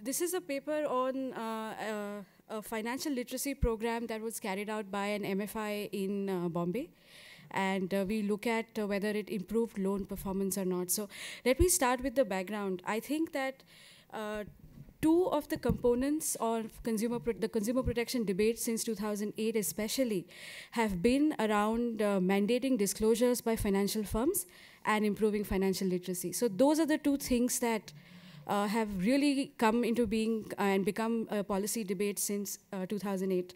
This is a paper on uh, uh, a financial literacy program that was carried out by an MFI in uh, Bombay. And uh, we look at whether it improved loan performance or not. So let me start with the background. I think that two of the components of consumer the consumer protection debate since 2008 especially have been around uh, mandating disclosures by financial firms and improving financial literacy so those are the two things that uh, have really come into being and become a policy debate since uh, 2008.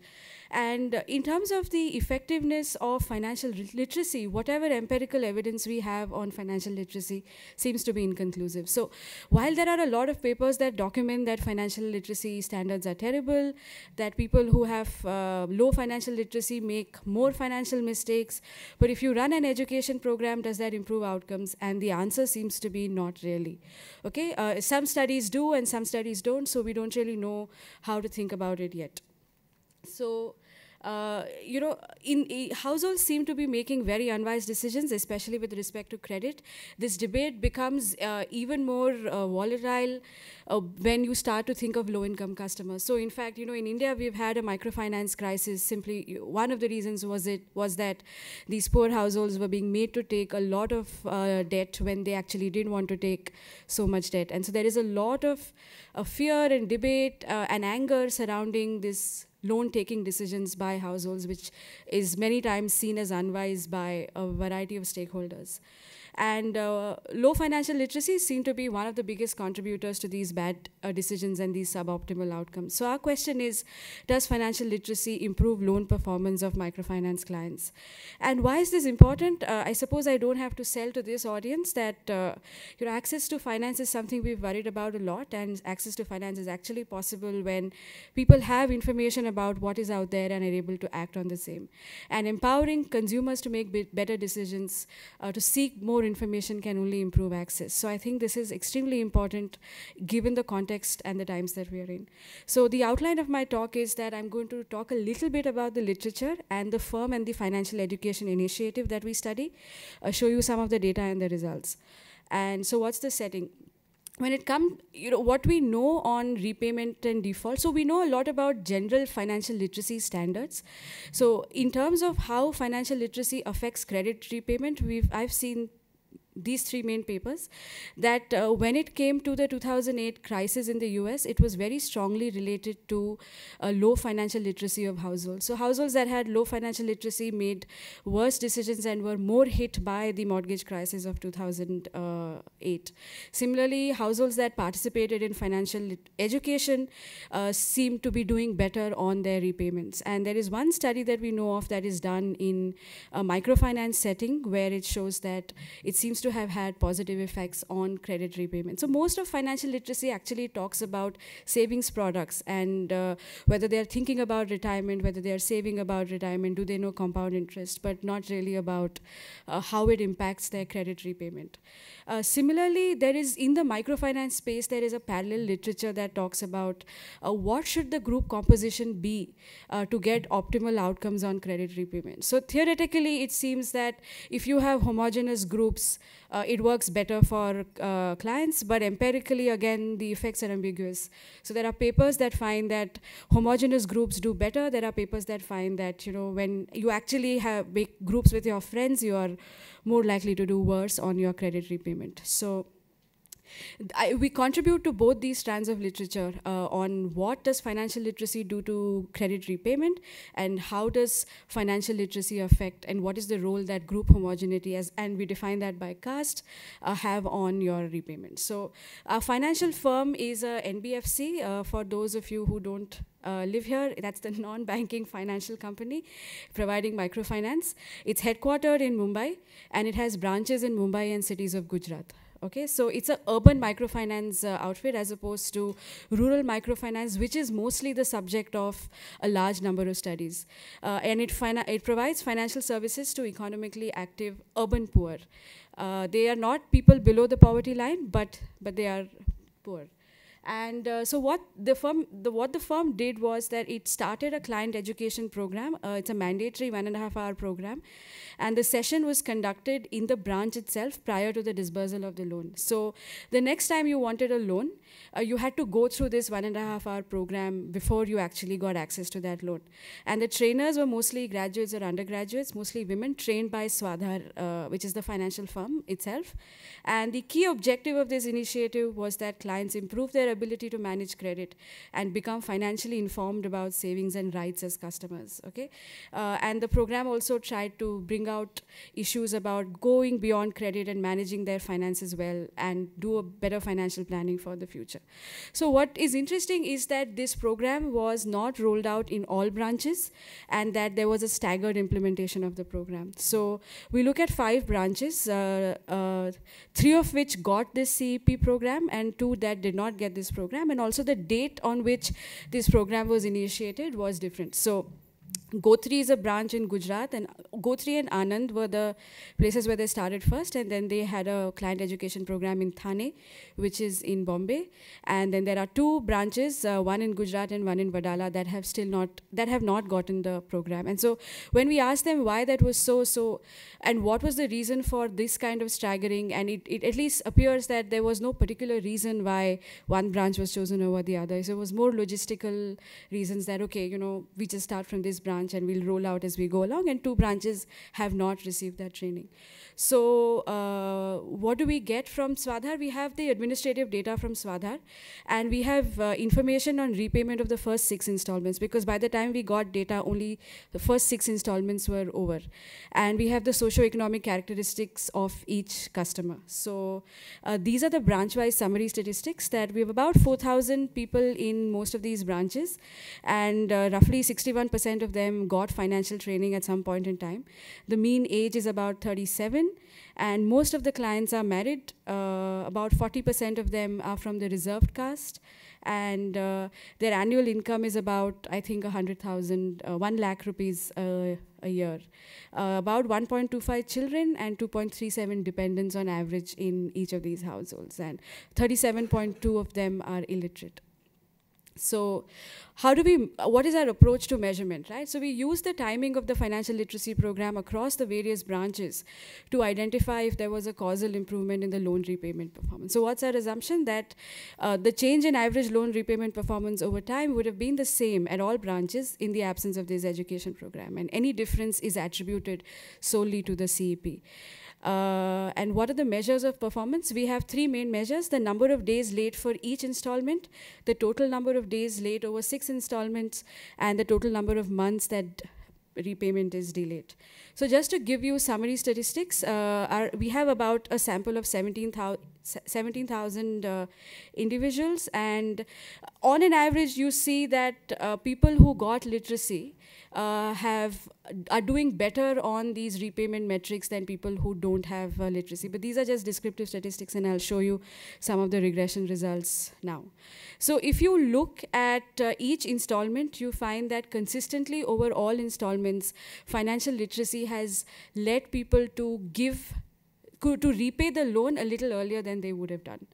And in terms of the effectiveness of financial literacy, whatever empirical evidence we have on financial literacy seems to be inconclusive. So while there are a lot of papers that document that financial literacy standards are terrible, that people who have uh, low financial literacy make more financial mistakes, but if you run an education program, does that improve outcomes? And the answer seems to be not really. Okay, uh, some studies do and some studies don't, so we don't really know how to think about it yet. So uh, you know, in, households seem to be making very unwise decisions, especially with respect to credit. This debate becomes uh, even more uh, volatile uh, when you start to think of low-income customers. So, in fact, you know, in India, we've had a microfinance crisis. Simply, one of the reasons was it was that these poor households were being made to take a lot of uh, debt when they actually didn't want to take so much debt, and so there is a lot of fear and debate and anger surrounding this loan taking decisions by households, which is many times seen as unwise by a variety of stakeholders. And uh, low financial literacy seem to be one of the biggest contributors to these bad uh, decisions and these suboptimal outcomes. So our question is, does financial literacy improve loan performance of microfinance clients? And why is this important? Uh, I suppose I don't have to sell to this audience that uh, you access to finance is something we've worried about a lot, and access to finance is actually possible when people have information about what is out there and are able to act on the same. And empowering consumers to make better decisions, uh, to seek more more information can only improve access. So I think this is extremely important given the context and the times that we are in. So the outline of my talk is that I'm going to talk a little bit about the literature and the firm and the financial education initiative that we study, uh, show you some of the data and the results. And so what's the setting? when it comes, you know, what we know on repayment and default, so we know a lot about general financial literacy standards. So in terms of how financial literacy affects credit repayment, we've I've seen these three main papers that uh, when it came to the 2008 crisis in the US, it was very strongly related to a uh, low financial literacy of households. So, households that had low financial literacy made worse decisions and were more hit by the mortgage crisis of 2008. Similarly, households that participated in financial education uh, seem to be doing better on their repayments. And there is one study that we know of that is done in a microfinance setting where it shows that it seems to have had positive effects on credit repayment. So most of financial literacy actually talks about savings products and uh, whether they are thinking about retirement, whether they are saving about retirement, do they know compound interest, but not really about uh, how it impacts their credit repayment. Uh, similarly, there is in the microfinance space, there is a parallel literature that talks about uh, what should the group composition be uh, to get optimal outcomes on credit repayment. So theoretically, it seems that if you have homogeneous groups uh, it works better for uh, clients, but empirically, again, the effects are ambiguous. So there are papers that find that homogeneous groups do better. There are papers that find that you know when you actually have big groups with your friends, you are more likely to do worse on your credit repayment. So I, we contribute to both these strands of literature uh, on what does financial literacy do to credit repayment and how does financial literacy affect and what is the role that group homogeneity as and we define that by caste uh, have on your repayment so our financial firm is a nbfc uh, for those of you who don't uh, live here. That's the non-banking financial company providing microfinance. It's headquartered in Mumbai, and it has branches in Mumbai and cities of Gujarat. Okay, so it's an urban microfinance uh, outfit as opposed to rural microfinance, which is mostly the subject of a large number of studies. Uh, and it, it provides financial services to economically active urban poor. Uh, they are not people below the poverty line, but, but they are poor. And uh, so what the firm the what the firm did was that it started a client education program. Uh, it's a mandatory one and a half hour program, and the session was conducted in the branch itself prior to the disbursal of the loan. So the next time you wanted a loan, uh, you had to go through this one and a half hour program before you actually got access to that loan. And the trainers were mostly graduates or undergraduates, mostly women trained by Swadhar, uh, which is the financial firm itself. And the key objective of this initiative was that clients improve their ability to manage credit and become financially informed about savings and rights as customers. Okay, uh, and the program also tried to bring out issues about going beyond credit and managing their finances well and do a better financial planning for the future. So what is interesting is that this program was not rolled out in all branches, and that there was a staggered implementation of the program. So we look at five branches, uh, uh, three of which got this CEP program, and two that did not get this this program and also the date on which this program was initiated was different. So Gotri is a branch in Gujarat, and Gotri and Anand were the places where they started first, and then they had a client education program in Thane, which is in Bombay, and then there are two branches, uh, one in Gujarat and one in Vadala, that have still not that have not gotten the program. And so, when we asked them why that was so, so, and what was the reason for this kind of staggering, and it, it at least appears that there was no particular reason why one branch was chosen over the other. So it was more logistical reasons that okay, you know, we just start from this branch and we'll roll out as we go along and two branches have not received that training. So uh, what do we get from Swadhar? We have the administrative data from Swadhar and we have uh, information on repayment of the first six installments because by the time we got data only the first six installments were over and we have the socio-economic characteristics of each customer. So uh, these are the branch-wise summary statistics that we have about 4,000 people in most of these branches and uh, roughly 61% of them got financial training at some point in time. The mean age is about 37, and most of the clients are married. Uh, about 40% of them are from the reserved caste, and uh, their annual income is about, I think, 100,000, uh, 1 lakh rupees uh, a year. Uh, about 1.25 children and 2.37 dependents on average in each of these households, and 37.2 of them are illiterate so how do we what is our approach to measurement right so we use the timing of the financial literacy program across the various branches to identify if there was a causal improvement in the loan repayment performance so what's our assumption that uh, the change in average loan repayment performance over time would have been the same at all branches in the absence of this education program and any difference is attributed solely to the cep uh, and what are the measures of performance? We have three main measures, the number of days late for each installment, the total number of days late over six installments, and the total number of months that repayment is delayed. So just to give you summary statistics, uh, our, we have about a sample of 17,000 17, uh, individuals and on an average you see that uh, people who got literacy uh, have are doing better on these repayment metrics than people who don't have uh, literacy. But these are just descriptive statistics, and I'll show you some of the regression results now. So if you look at uh, each installment, you find that consistently over all installments, financial literacy has led people to give to repay the loan a little earlier than they would have done.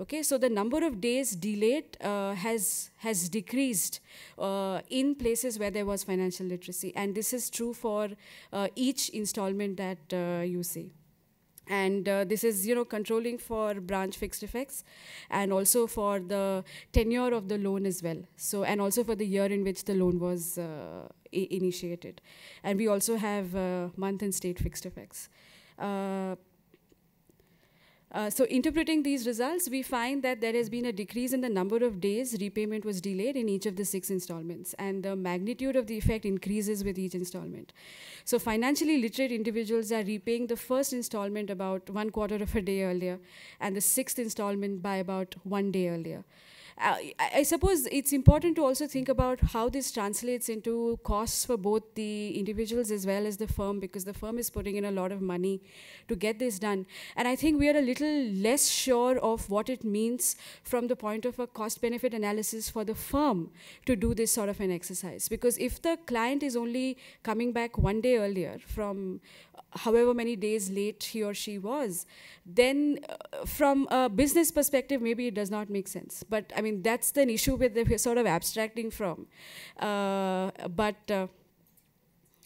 Okay, so the number of days delayed uh, has has decreased uh, in places where there was financial literacy, and this is true for uh, each installment that uh, you see. And uh, this is, you know, controlling for branch fixed effects, and also for the tenure of the loan as well. So, and also for the year in which the loan was uh, initiated, and we also have month and state fixed effects. Uh, so interpreting these results, we find that there has been a decrease in the number of days repayment was delayed in each of the six installments, and the magnitude of the effect increases with each installment. So financially literate individuals are repaying the first installment about one quarter of a day earlier, and the sixth installment by about one day earlier. Uh, I, I suppose it's important to also think about how this translates into costs for both the individuals as well as the firm, because the firm is putting in a lot of money to get this done. And I think we are a little less sure of what it means from the point of a cost benefit analysis for the firm to do this sort of an exercise. Because if the client is only coming back one day earlier from uh, however many days late he or she was, then uh, from a business perspective, maybe it does not make sense. But I mean, mean, that's the issue with the sort of abstracting from. Uh, but uh,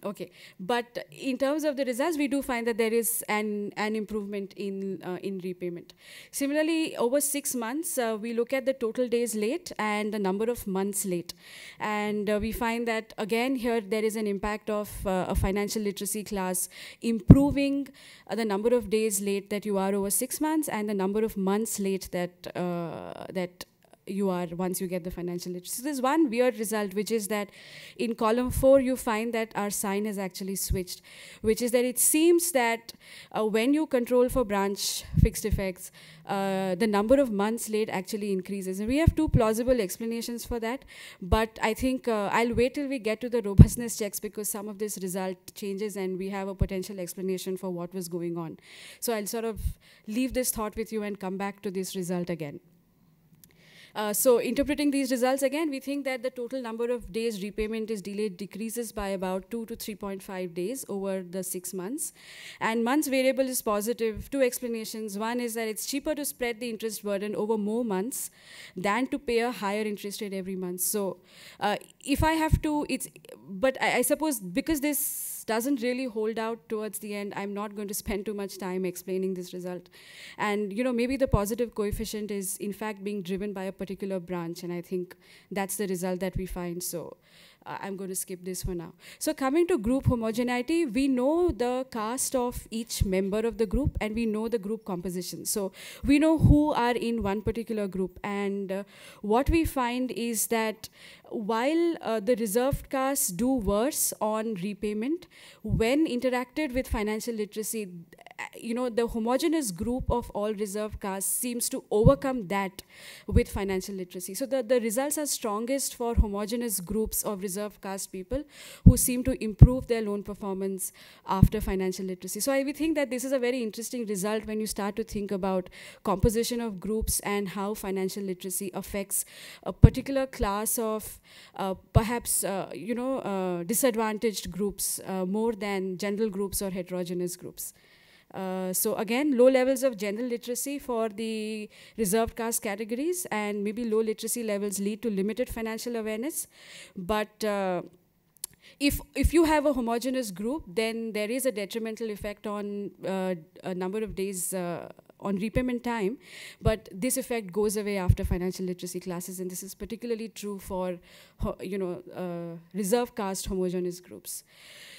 okay, but in terms of the results, we do find that there is an an improvement in uh, in repayment. Similarly, over six months, uh, we look at the total days late and the number of months late, and uh, we find that again here there is an impact of uh, a financial literacy class improving the number of days late that you are over six months and the number of months late that that you are once you get the financial literacy. So there's one weird result, which is that in column four, you find that our sign has actually switched, which is that it seems that uh, when you control for branch fixed effects, uh, the number of months late actually increases. And we have two plausible explanations for that, but I think uh, I'll wait till we get to the robustness checks because some of this result changes and we have a potential explanation for what was going on. So I'll sort of leave this thought with you and come back to this result again. Uh, so interpreting these results again, we think that the total number of days repayment is delayed decreases by about 2 to 3.5 days over the six months. And months variable is positive. Two explanations. One is that it's cheaper to spread the interest burden over more months than to pay a higher interest rate every month. So uh, if I have to, it's, but I, I suppose because this doesn't really hold out towards the end. I'm not going to spend too much time explaining this result. And you know, maybe the positive coefficient is in fact being driven by a particular branch, and I think that's the result that we find. So uh, I'm going to skip this for now. So coming to group homogeneity, we know the cast of each member of the group and we know the group composition. So we know who are in one particular group and uh, what we find is that while uh, the reserved castes do worse on repayment, when interacted with financial literacy, uh, you know, the homogenous group of all reserved castes seems to overcome that with financial literacy. So the, the results are strongest for homogenous groups of reserved reserved caste people who seem to improve their loan performance after financial literacy. So I think that this is a very interesting result when you start to think about composition of groups and how financial literacy affects a particular class of uh, perhaps uh, you know uh, disadvantaged groups uh, more than general groups or heterogeneous groups. Uh, so again, low levels of general literacy for the reserved caste categories and maybe low literacy levels lead to limited financial awareness. But uh, if, if you have a homogenous group, then there is a detrimental effect on uh, a number of days uh, on repayment time, but this effect goes away after financial literacy classes, and this is particularly true for, you know, uh, reserved caste homogenous groups.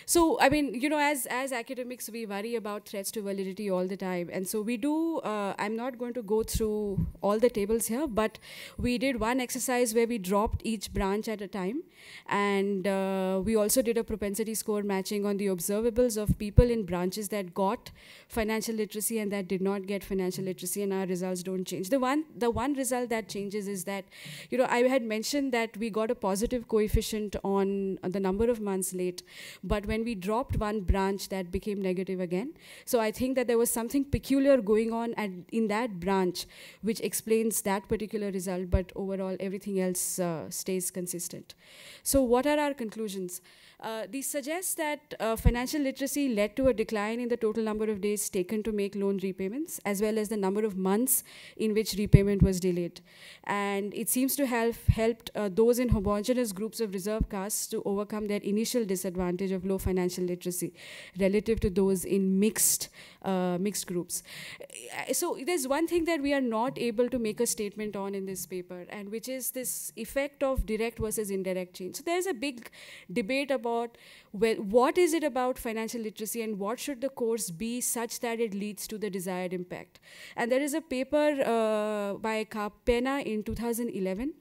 So, I mean, you know, as, as academics, we worry about threats to validity all the time. And so we do, uh, I'm not going to go through all the tables here, but we did one exercise where we dropped each branch at a time. And uh, we also did a propensity score matching on the observables of people in branches that got financial literacy and that did not get financial literacy and our results don't change. The one, the one result that changes is that, you know, I had mentioned that we got a positive coefficient on the number of months late, but when when we dropped one branch, that became negative again. So I think that there was something peculiar going on at, in that branch, which explains that particular result, but overall everything else uh, stays consistent. So what are our conclusions? Uh, these suggest that uh, financial literacy led to a decline in the total number of days taken to make loan repayments, as well as the number of months in which repayment was delayed. And it seems to have helped uh, those in homogeneous groups of reserve castes to overcome their initial disadvantage of low financial literacy relative to those in mixed uh, mixed groups. Uh, so there's one thing that we are not able to make a statement on in this paper, and which is this effect of direct versus indirect change. So there's a big debate about well, what is it about financial literacy and what should the course be such that it leads to the desired impact. And there is a paper uh, by Carpena in 2011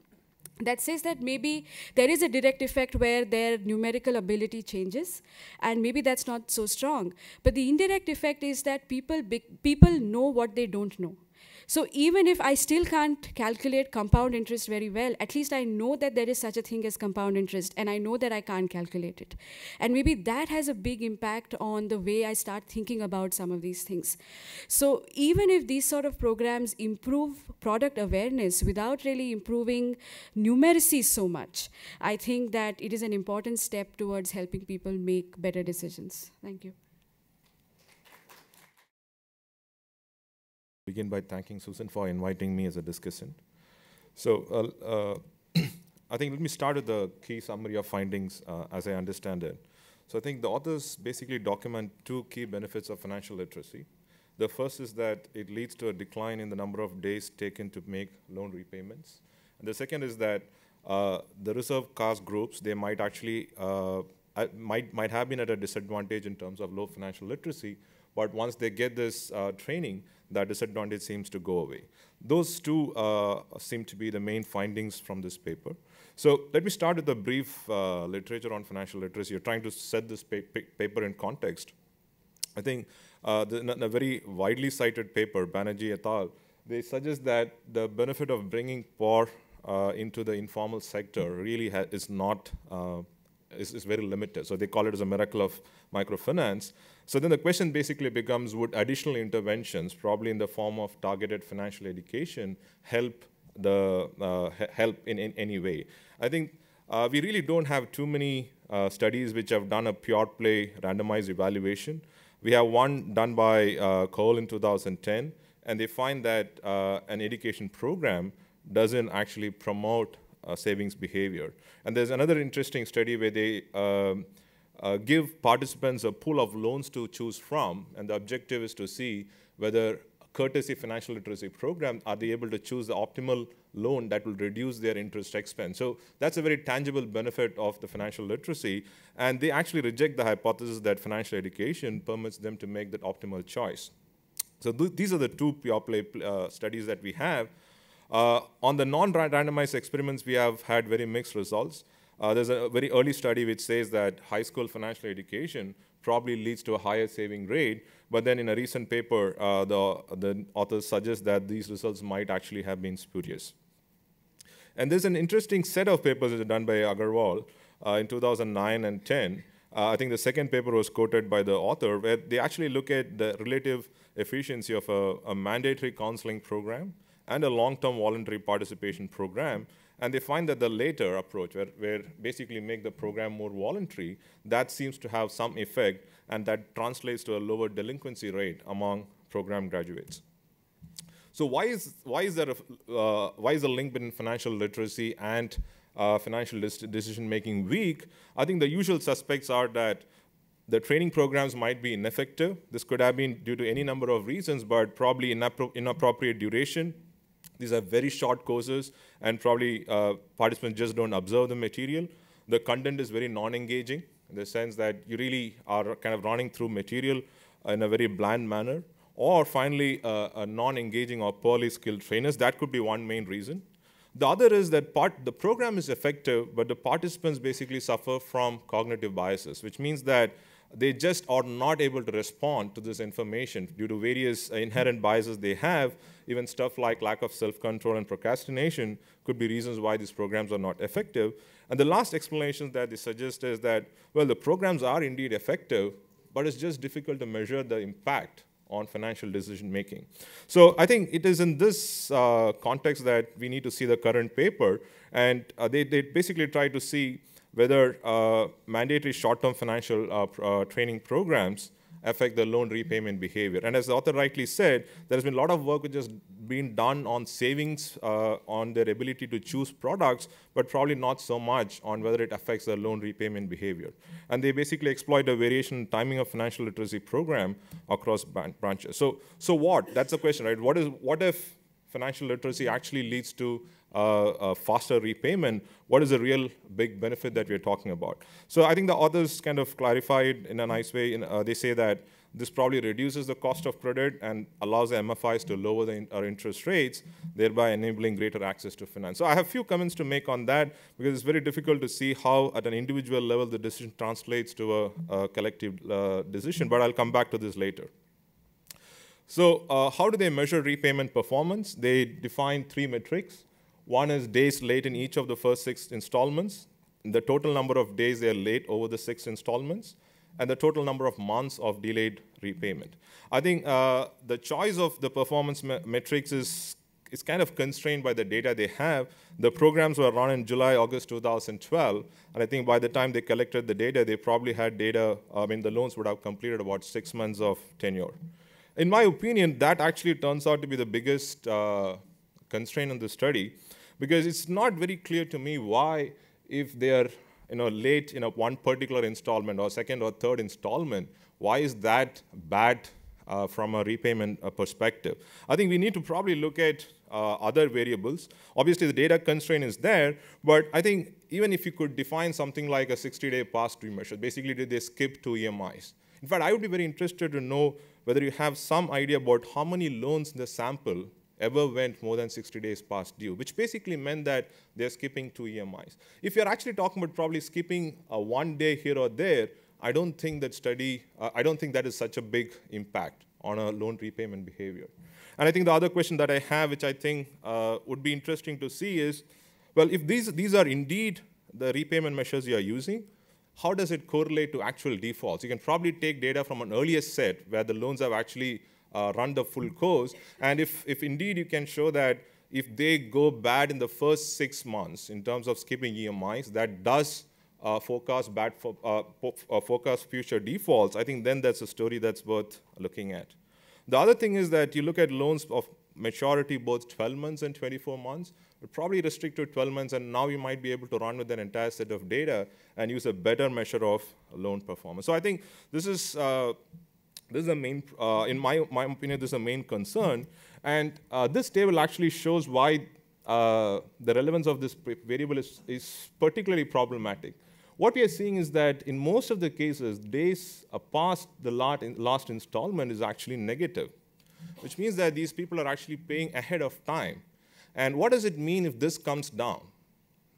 that says that maybe there is a direct effect where their numerical ability changes and maybe that's not so strong but the indirect effect is that people people know what they don't know so even if I still can't calculate compound interest very well, at least I know that there is such a thing as compound interest, and I know that I can't calculate it. And maybe that has a big impact on the way I start thinking about some of these things. So even if these sort of programs improve product awareness without really improving numeracy so much, I think that it is an important step towards helping people make better decisions. Thank you. begin by thanking Susan for inviting me as a discussant. So uh, uh, I think let me start with the key summary of findings uh, as I understand it. So I think the authors basically document two key benefits of financial literacy. The first is that it leads to a decline in the number of days taken to make loan repayments. And the second is that uh, the reserve caste groups, they might actually, uh, uh, might, might have been at a disadvantage in terms of low financial literacy, but once they get this uh, training, that disadvantage seems to go away. Those two uh, seem to be the main findings from this paper. So let me start with a brief uh, literature on financial literacy. You're trying to set this pa pa paper in context. I think uh, the, a very widely cited paper, Banerjee et al., they suggest that the benefit of bringing poor uh, into the informal sector really is not uh, is, is very limited. So they call it as a miracle of microfinance. So then the question basically becomes, would additional interventions, probably in the form of targeted financial education, help the uh, help in, in any way? I think uh, we really don't have too many uh, studies which have done a pure play randomized evaluation. We have one done by uh, Cole in 2010, and they find that uh, an education program doesn't actually promote uh, savings behavior. And there's another interesting study where they um, uh, give participants a pool of loans to choose from, and the objective is to see whether courtesy financial literacy program, are they able to choose the optimal loan that will reduce their interest expense? So that's a very tangible benefit of the financial literacy. And they actually reject the hypothesis that financial education permits them to make that optimal choice. So th these are the two pure play uh, studies that we have. Uh, on the non-randomized experiments, we have had very mixed results. Uh, there's a very early study which says that high school financial education probably leads to a higher saving rate, but then in a recent paper, uh, the, the authors suggest that these results might actually have been spurious. And there's an interesting set of papers that are done by Agarwal uh, in 2009 and 10. Uh, I think the second paper was quoted by the author, where they actually look at the relative efficiency of a, a mandatory counseling program and a long-term voluntary participation program. And they find that the later approach, where, where basically make the program more voluntary, that seems to have some effect, and that translates to a lower delinquency rate among program graduates. So why is, why is, there a, uh, why is the link between financial literacy and uh, financial decision-making weak? I think the usual suspects are that the training programs might be ineffective. This could have been due to any number of reasons, but probably inappropriate duration, these are very short courses, and probably uh, participants just don't observe the material. The content is very non-engaging in the sense that you really are kind of running through material in a very bland manner. Or finally, uh, a non-engaging or poorly skilled trainers. That could be one main reason. The other is that part, the program is effective, but the participants basically suffer from cognitive biases, which means that they just are not able to respond to this information due to various uh, inherent biases they have. Even stuff like lack of self-control and procrastination could be reasons why these programs are not effective. And the last explanation that they suggest is that, well, the programs are indeed effective, but it's just difficult to measure the impact on financial decision making. So I think it is in this uh, context that we need to see the current paper, and uh, they, they basically try to see whether uh, mandatory short-term financial uh, uh, training programs affect the loan repayment behavior. And as the author rightly said, there's been a lot of work which has been done on savings, uh, on their ability to choose products, but probably not so much on whether it affects the loan repayment behavior. And they basically exploit a variation in timing of financial literacy program across branches. So, so what? That's the question, right? What is what if financial literacy actually leads to uh, faster repayment, what is the real big benefit that we're talking about? So I think the authors kind of clarified in a nice way. In, uh, they say that this probably reduces the cost of credit and allows the MFIs to lower in, our uh, interest rates, thereby enabling greater access to finance. So I have few comments to make on that because it's very difficult to see how at an individual level the decision translates to a, a collective uh, decision, but I'll come back to this later. So uh, how do they measure repayment performance? They define three metrics. One is days late in each of the first six installments, the total number of days they are late over the six installments, and the total number of months of delayed repayment. I think uh, the choice of the performance me metrics is, is kind of constrained by the data they have. The programs were run in July, August 2012, and I think by the time they collected the data, they probably had data, I mean, the loans would have completed about six months of tenure. In my opinion, that actually turns out to be the biggest uh, constraint in the study because it's not very clear to me why, if they are you know, late in a one particular installment or second or third installment, why is that bad uh, from a repayment uh, perspective. I think we need to probably look at uh, other variables. Obviously, the data constraint is there, but I think even if you could define something like a 60-day past due measure, basically did they skip two EMIs? In fact, I would be very interested to know whether you have some idea about how many loans in the sample ever went more than 60 days past due, which basically meant that they're skipping two EMIs. If you're actually talking about probably skipping uh, one day here or there, I don't think that study, uh, I don't think that is such a big impact on a loan repayment behavior. And I think the other question that I have, which I think uh, would be interesting to see is, well, if these, these are indeed the repayment measures you are using, how does it correlate to actual defaults? You can probably take data from an earlier set where the loans have actually uh, run the full course. And if, if indeed you can show that if they go bad in the first six months in terms of skipping EMIs, that does uh, forecast bad for, uh, uh, forecast future defaults. I think then that's a story that's worth looking at. The other thing is that you look at loans of maturity both 12 months and 24 months. But probably restrict to 12 months, and now you might be able to run with an entire set of data and use a better measure of loan performance. So I think this is. Uh, this is a main, uh, in my, my opinion, this is a main concern. And uh, this table actually shows why uh, the relevance of this variable is, is particularly problematic. What we are seeing is that in most of the cases, days uh, past the last installment is actually negative, which means that these people are actually paying ahead of time. And what does it mean if this comes down?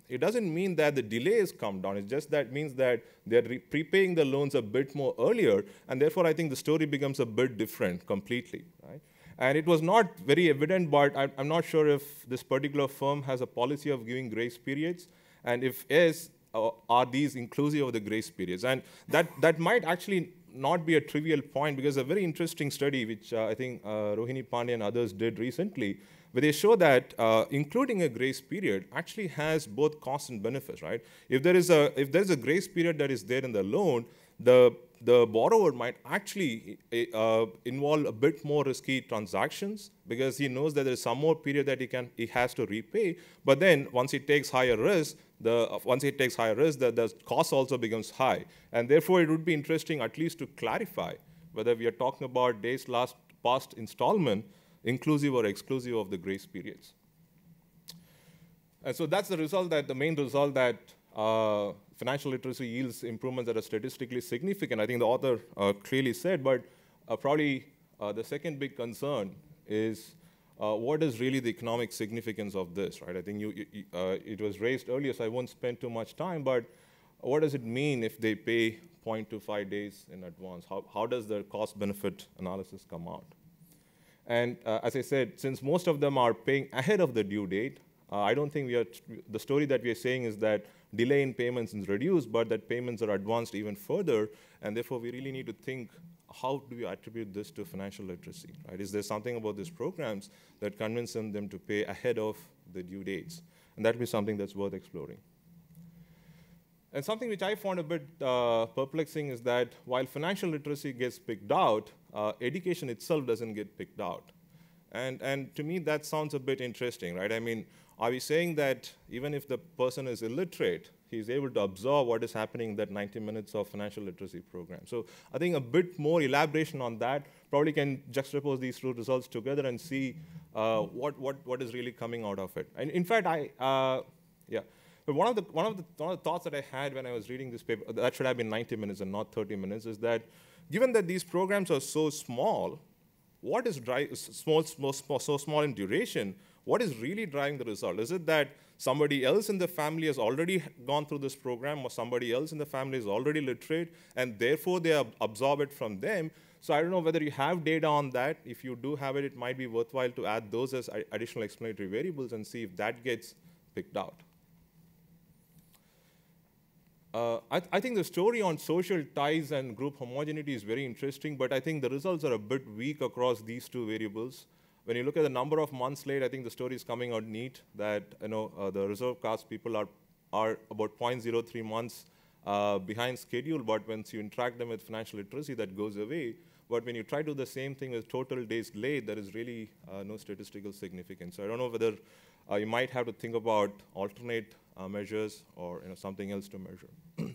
It doesn't mean that the delay has come down. It just that means that they're prepaying the loans a bit more earlier, and therefore I think the story becomes a bit different completely. Right? And it was not very evident, but I, I'm not sure if this particular firm has a policy of giving grace periods, and if yes, uh, are these inclusive of the grace periods? And that that might actually not be a trivial point because a very interesting study, which uh, I think uh, Rohini Pandey and others did recently, but they show that uh, including a grace period actually has both costs and benefits, right? If there is a if there is a grace period that is there in the loan, the the borrower might actually eh, uh, involve a bit more risky transactions because he knows that there is some more period that he can he has to repay. But then once he takes higher risk, the once he takes higher risk, the, the cost also becomes high, and therefore it would be interesting at least to clarify whether we are talking about days last past installment inclusive or exclusive of the grace periods. And so that's the result that the main result that uh, financial literacy yields improvements that are statistically significant. I think the author uh, clearly said, but uh, probably uh, the second big concern is uh, what is really the economic significance of this, right? I think you, you, uh, it was raised earlier, so I won't spend too much time, but what does it mean if they pay 0.25 days in advance? How, how does the cost benefit analysis come out? And uh, as I said, since most of them are paying ahead of the due date, uh, I don't think we are, the story that we are saying is that delay in payments is reduced, but that payments are advanced even further, and therefore we really need to think how do we attribute this to financial literacy, right? Is there something about these programs that convinces them to pay ahead of the due dates? And that would be something that's worth exploring. And something which I found a bit uh, perplexing is that while financial literacy gets picked out, uh, education itself doesn't get picked out. And, and to me, that sounds a bit interesting, right? I mean, are we saying that even if the person is illiterate, he's able to absorb what is happening in that 90 minutes of financial literacy program? So I think a bit more elaboration on that probably can juxtapose these two results together and see uh, what, what, what is really coming out of it. And in fact, I, uh, yeah. But one of, the, one, of the, one of the thoughts that I had when I was reading this paper, that should have been 90 minutes and not 30 minutes, is that Given that these programs are so small, what is small, small, small, so small in duration, what is really driving the result? Is it that somebody else in the family has already gone through this program or somebody else in the family is already literate and therefore they ab absorb it from them? So I don't know whether you have data on that. If you do have it, it might be worthwhile to add those as additional explanatory variables and see if that gets picked out. Uh, I, th I, think the story on social ties and group homogeneity is very interesting, but I think the results are a bit weak across these two variables. When you look at the number of months late, I think the story is coming out neat that you know uh, the reserve caste people are are about 0.03 months uh, behind schedule, but once you interact them with financial literacy, that goes away. But when you try to do the same thing with total days late, there is really uh, no statistical significance. So I don't know whether uh, you might have to think about alternate uh, measures or you know, something else to measure.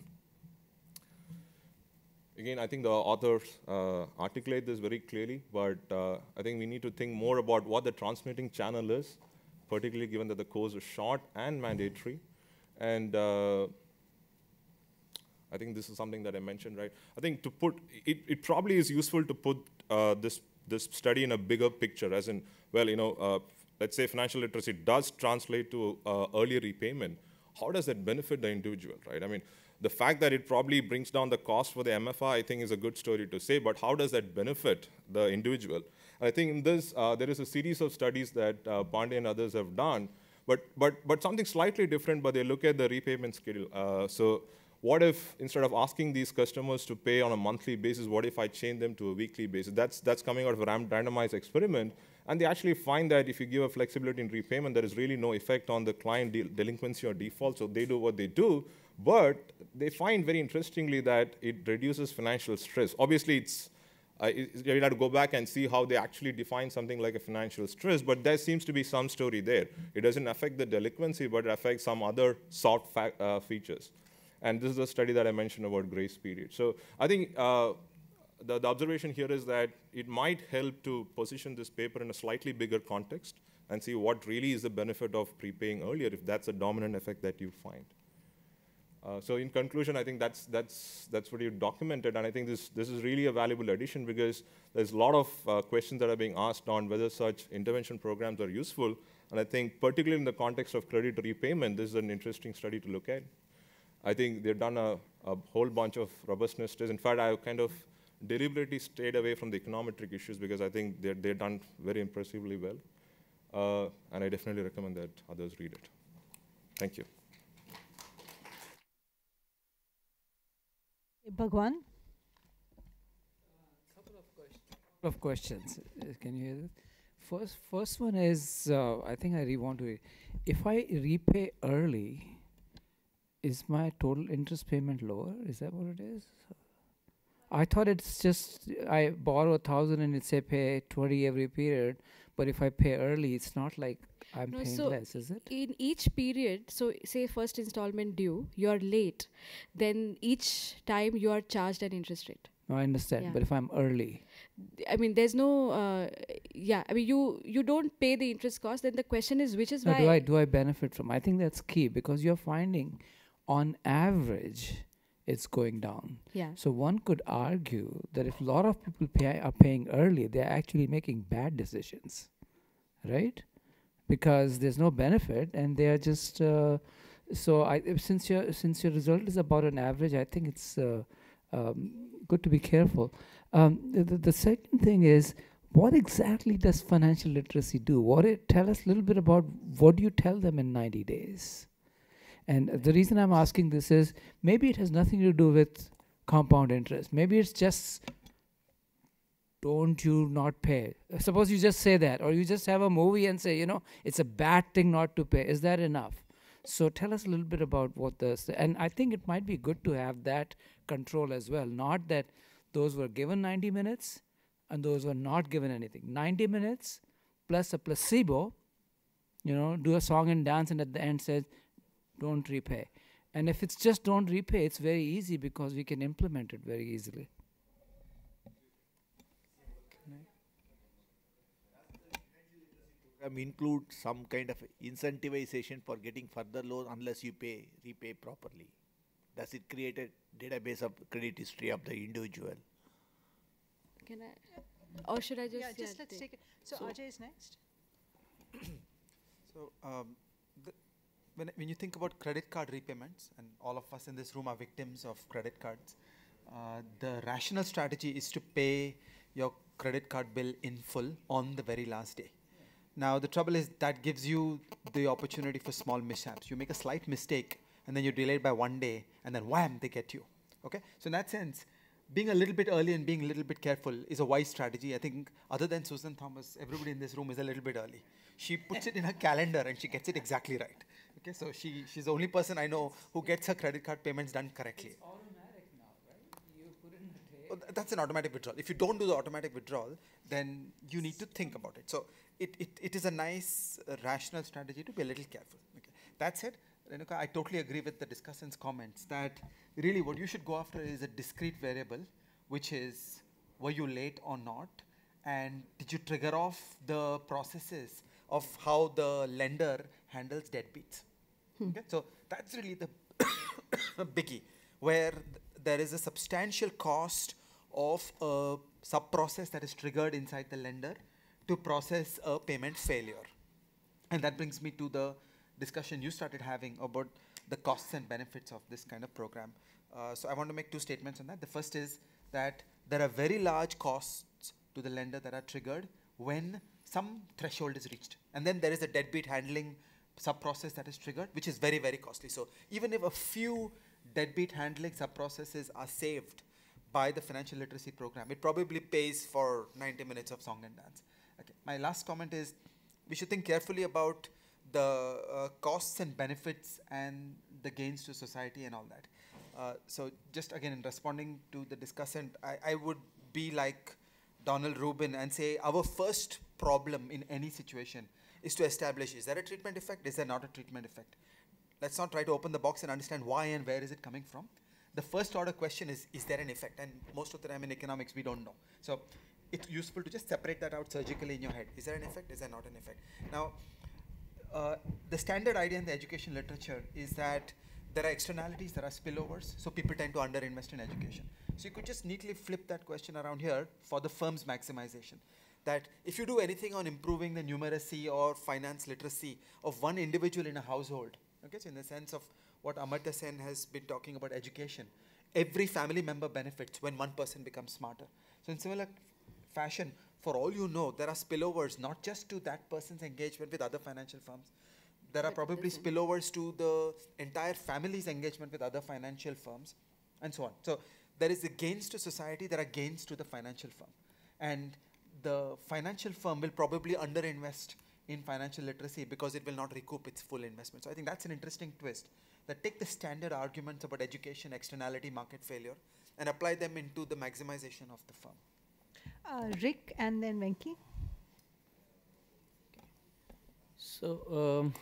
Again, I think the authors uh, articulate this very clearly, but uh, I think we need to think more about what the transmitting channel is, particularly given that the course is short and mandatory. And uh, I think this is something that I mentioned, right? I think to put, it, it probably is useful to put uh, this, this study in a bigger picture, as in, well, you know, uh, let's say financial literacy does translate to uh, early repayment, how does that benefit the individual, right? I mean, the fact that it probably brings down the cost for the MFR, I think, is a good story to say, but how does that benefit the individual? I think in this, uh, there is a series of studies that uh, Pandey and others have done, but, but, but something slightly different, but they look at the repayment schedule. Uh, so what if instead of asking these customers to pay on a monthly basis, what if I change them to a weekly basis? That's, that's coming out of a randomized experiment and they actually find that if you give a flexibility in repayment, there is really no effect on the client delinquency or default, so they do what they do. But they find very interestingly that it reduces financial stress. Obviously, it's uh, you have to go back and see how they actually define something like a financial stress, but there seems to be some story there. It doesn't affect the delinquency, but it affects some other soft uh, features. And this is the study that I mentioned about grace period. So I think uh, the, the, observation here is that it might help to position this paper in a slightly bigger context and see what really is the benefit of prepaying earlier if that's a dominant effect that you find. Uh, so in conclusion, I think that's, that's, that's what you documented, and I think this, this is really a valuable addition because there's a lot of uh, questions that are being asked on whether such intervention programs are useful, and I think particularly in the context of credit repayment, this is an interesting study to look at. I think they've done a, a whole bunch of robustness tests. In fact, i kind of deliberately stayed away from the econometric issues because I think they're, they're done very impressively well. Uh, and I definitely recommend that others read it. Thank you. Bhagwan? couple of questions. Uh, can you hear this? First, first one is uh, I think I want to. If I repay early, is my total interest payment lower? Is that what it is? I thought it's just I borrow a thousand and it's say pay twenty every period, but if I pay early, it's not like I'm no, paying so less, is it? In each period, so say first installment due, you are late, then each time you are charged an interest rate. No, I understand, yeah. but if I'm early, I mean, there's no, uh, yeah. I mean, you you don't pay the interest cost. Then the question is, which is no, why do I do I benefit from? I think that's key because you're finding, on average, it's going down. Yeah. So one could argue that if a lot of people pay are paying early, they're actually making bad decisions, right? Because there's no benefit, and they are just. Uh, so I, since your since your result is about an average, I think it's uh, um, good to be careful. Um, the, the, the second thing is, what exactly does financial literacy do? What it tell us a little bit about what do you tell them in ninety days? And the reason I'm asking this is maybe it has nothing to do with compound interest. Maybe it's just don't you not pay? Suppose you just say that, or you just have a movie and say, you know, it's a bad thing not to pay. Is that enough? So tell us a little bit about what this, and I think it might be good to have that control as well. Not that those were given 90 minutes and those were not given anything. 90 minutes plus a placebo, you know, do a song and dance, and at the end says, don't repay. And if it's just don't repay, it's very easy because we can implement it very easily. include some kind of incentivization for getting further loan unless you pay repay properly? Does it create a database of credit history of the individual? Can I? Or should I just? Yeah, just let's take it. So, so Ajay is next. so um, when, when you think about credit card repayments, and all of us in this room are victims of credit cards, uh, the rational strategy is to pay your credit card bill in full on the very last day. Now, the trouble is that gives you the opportunity for small mishaps. You make a slight mistake, and then you're delayed by one day, and then wham, they get you. Okay? So, in that sense, being a little bit early and being a little bit careful is a wise strategy. I think, other than Susan Thomas, everybody in this room is a little bit early. She puts it in her calendar and she gets it exactly right. Okay, so she, she's the only person I know who gets her credit card payments done correctly. Now, right? oh, that's an automatic withdrawal. If you don't do the automatic withdrawal, then you need to think about it. So it, it, it is a nice uh, rational strategy to be a little careful. Okay. That said, Renuka, I totally agree with the discussant's comments that really what you should go after is a discrete variable, which is were you late or not, and did you trigger off the processes of how the lender handles deadbeats? Mm-hmm. Okay? So that's really the biggie, where there is a substantial cost of a sub-process that is triggered inside the lender to process a payment failure. And that brings me to the discussion you started having about the costs and benefits of this kind of program. Uh, so I want to make two statements on that. The first is that there are very large costs to the lender that are triggered when some threshold is reached. And then there is a deadbeat handling sub-process that is triggered, which is very, very costly. So even if a few deadbeat handling sub-processes are saved by the financial literacy program, it probably pays for 90 minutes of song and dance. Okay. My last comment is we should think carefully about the uh, costs and benefits and the gains to society and all that. Uh, so just again, in responding to the discussant, I, I would be like Donald Rubin and say our first problem in any situation – is to establish is there a treatment effect, is there not a treatment effect. Let's not try to open the box and understand why and where is it coming from. The first order question is, is there an effect? And most of the time in economics, we don't know. So it's useful to just separate that out surgically in your head. Is there an effect? Is there not an effect? Now, uh, the standard idea in the education literature is that there are externalities, there are spillovers, so people tend to underinvest in education. So you could just neatly flip that question around here for the firm's maximization that if you do anything on improving the numeracy or finance literacy of one individual in a household, okay, so in the sense of what Amartya Sen has been talking about education, every family member benefits when one person becomes smarter. So in similar fashion, for all you know, there are spillovers not just to that person's engagement with other financial firms. There are probably spillovers to the entire family's engagement with other financial firms and so on. So there is the gains to society, there are gains to the financial firm. And the financial firm will probably underinvest in financial literacy because it will not recoup its full investment. So I think that's an interesting twist that take the standard arguments about education, externality, market failure, and apply them into the maximization of the firm. Uh, Rick and then Venki. So, um,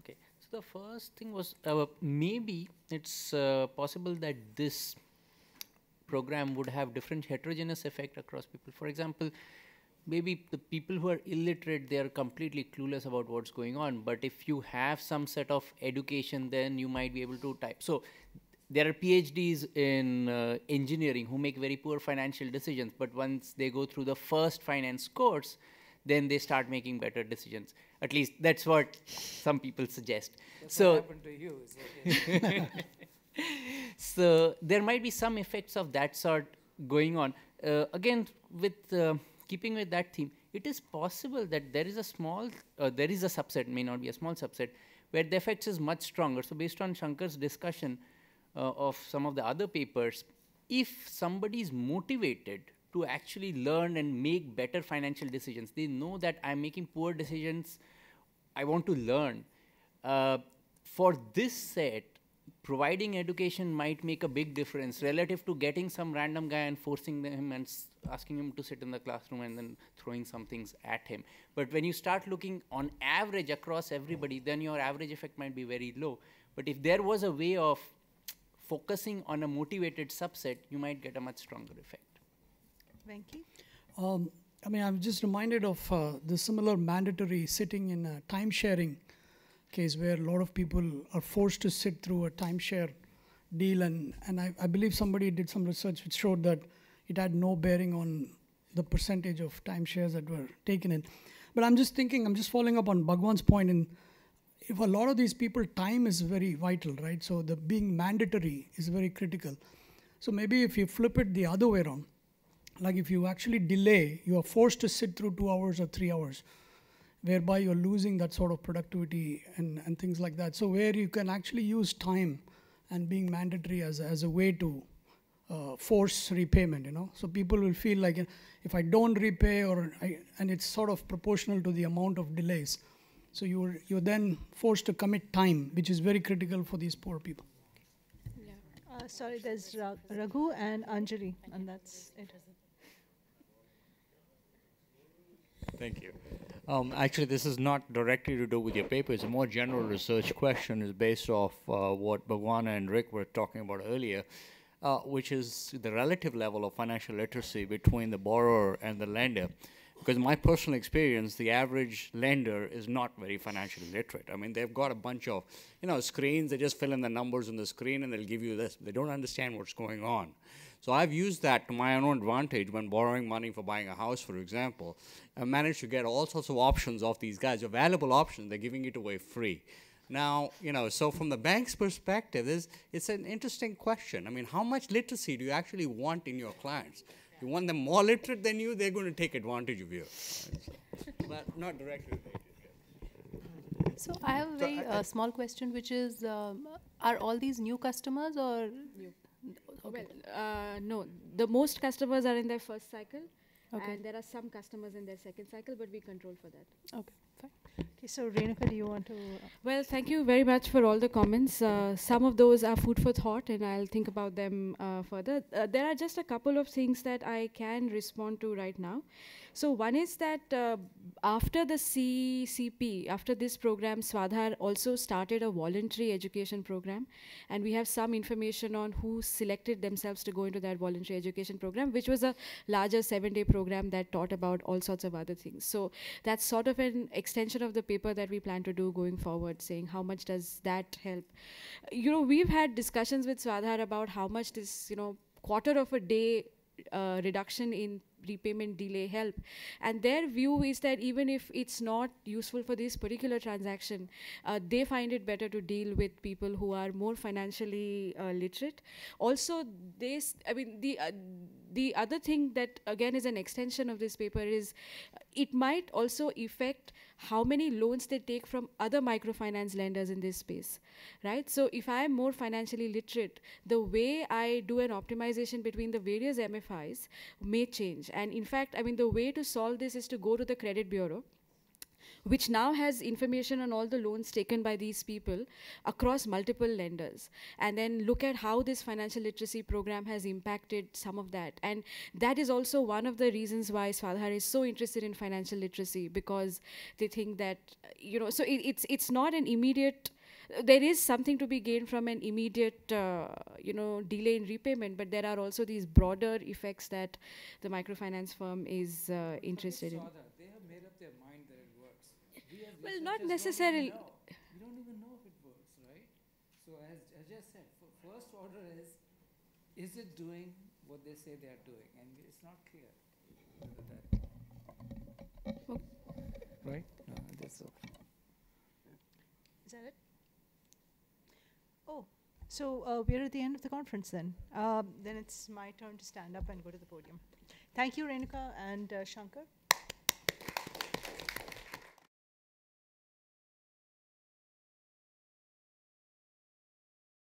okay. So the first thing was uh, maybe it's uh, possible that this program would have different heterogeneous effect across people. For example, maybe the people who are illiterate they are completely clueless about what's going on but if you have some set of education then you might be able to type so there are phds in uh, engineering who make very poor financial decisions but once they go through the first finance course then they start making better decisions at least that's what some people suggest that's so what happened to you so there might be some effects of that sort going on uh, again with uh, keeping with that theme, it is possible that there is a small, uh, there is a subset, may not be a small subset, where the effects is much stronger. So based on Shankar's discussion uh, of some of the other papers, if somebody is motivated to actually learn and make better financial decisions, they know that I'm making poor decisions, I want to learn. Uh, for this set, providing education might make a big difference relative to getting some random guy and forcing him and asking him to sit in the classroom and then throwing some things at him. But when you start looking on average across everybody, then your average effect might be very low. But if there was a way of focusing on a motivated subset, you might get a much stronger effect. Venki? Um, I mean, I'm just reminded of uh, the similar mandatory sitting in uh, time sharing case where a lot of people are forced to sit through a timeshare deal. And, and I, I, believe somebody did some research which showed that it had no bearing on the percentage of timeshares that were taken in. But I'm just thinking, I'm just following up on Bhagwan's point. And if a lot of these people, time is very vital, right? So the being mandatory is very critical. So maybe if you flip it the other way around, like if you actually delay, you are forced to sit through two hours or three hours whereby you're losing that sort of productivity and, and things like that. So where you can actually use time and being mandatory as, as a way to uh, force repayment, you know. So people will feel like if I don't repay or I, and it's sort of proportional to the amount of delays. So you're, you're then forced to commit time, which is very critical for these poor people. Yeah. Uh, sorry, there's Raghu and Anjali, and that's it. Thank you. Um, actually, this is not directly to do with your paper. It's a more general research question. is based off uh, what Bhagwana and Rick were talking about earlier, uh, which is the relative level of financial literacy between the borrower and the lender. Because my personal experience, the average lender is not very financially literate. I mean, they've got a bunch of, you know, screens. They just fill in the numbers on the screen and they'll give you this. They don't understand what's going on. So I've used that to my own advantage when borrowing money for buying a house, for example. I managed to get all sorts of options off these guys, available options. They're giving it away free. Now, you know, so from the bank's perspective, this, it's an interesting question. I mean, how much literacy do you actually want in your clients? You want them more literate than you, they're going to take advantage of you. but not directly So I have a very uh, small question, which is, um, are all these new customers or? New Okay. Well, uh, no. The most customers are in their first cycle, okay. and there are some customers in their second cycle, but we control for that. Okay, fine. Okay, so Renuka, do you want to? Uh, well, thank you very much for all the comments. Uh, some of those are food for thought, and I'll think about them uh, further. Uh, there are just a couple of things that I can respond to right now. So one is that uh, after the CCP, after this program, Swadhar also started a voluntary education program, and we have some information on who selected themselves to go into that voluntary education program, which was a larger seven-day program that taught about all sorts of other things. So that's sort of an extension of the paper that we plan to do going forward, saying how much does that help. You know, we've had discussions with Swadhar about how much this, you know, quarter of a day uh, reduction in repayment delay help. And their view is that even if it's not useful for this particular transaction, uh, they find it better to deal with people who are more financially uh, literate. Also, this I mean, the uh, the other thing that again is an extension of this paper is uh, it might also affect how many loans they take from other microfinance lenders in this space, right? So if I am more financially literate, the way I do an optimization between the various MFIs may change. And in fact, I mean, the way to solve this is to go to the credit bureau which now has information on all the loans taken by these people across multiple lenders. And then look at how this financial literacy program has impacted some of that. And that is also one of the reasons why Swadhar is so interested in financial literacy because they think that, you know, so it, it's, it's not an immediate there is something to be gained from an immediate uh, you know delay in repayment but there are also these broader effects that the microfinance firm is uh, interested in well, not necessarily. We don't even know if it works, right? So as Ajay said, first order is, is it doing what they say they are doing? And it's not clear. Oh. Right? No, that's okay. Is that it? Oh, so uh, we're at the end of the conference then. Um, then it's my turn to stand up and go to the podium. Thank you, Renuka and uh, Shankar.